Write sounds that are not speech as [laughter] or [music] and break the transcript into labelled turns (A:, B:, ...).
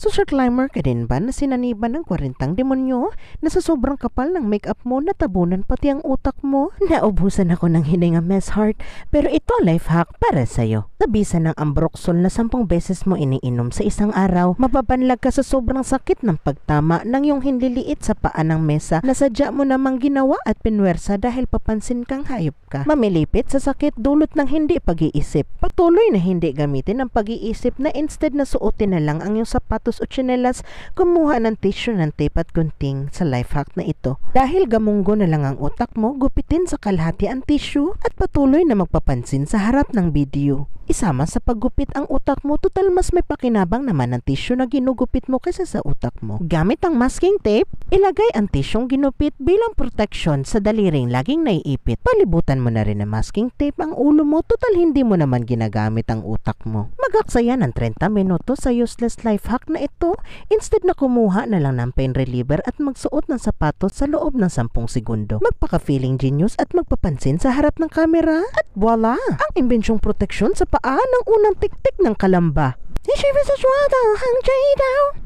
A: Social climber ka din ba na sinaniban ng 40 demonyo na sa sobrang kapal ng makeup mo natabunan pati ang utak mo? [laughs] Naubusan ako ng hininga mess heart pero ito life hack para sa'yo. Nabisa ng ambroxol na 10 beses mo iniinom sa isang araw, mababanlag ka sa sobrang sakit ng pagtama ng yung hinliliit sa paa ng mesa na sadya mo namang ginawa at pinwersa dahil papansin kang hayop ka. Mamilipit sa sakit dulot ng hindi pag-iisip. Patuloy na hindi gamitin ang pag-iisip na instead na suotin na lang ang iyong sapatos sapatos o tsinelas, kumuha ng tissue ng tape at gunting sa life hack na ito. Dahil gamunggo na lang ang utak mo, gupitin sa kalhati ang tissue at patuloy na magpapansin sa harap ng video. Isama sa paggupit ang utak mo, total mas may pakinabang naman ang tissue na ginugupit mo kaysa sa utak mo. Gamit ang masking tape, ilagay ang tisyong ginupit bilang protection sa daliring laging naiipit. Palibutan mo na rin ng masking tape ang ulo mo, total hindi mo naman ginagamit ang utak mo. Nagaksaya ng 30 minuto sa useless life hack na ito instead na kumuha na lang ng pain reliever at magsuot ng sapatos sa loob ng 10 segundo. Magpaka-feeling genius at magpapansin sa harap ng kamera at voila! Ang imbensyong proteksyon sa paa ng unang tiktik ng kalamba. 你是不是说的很追到？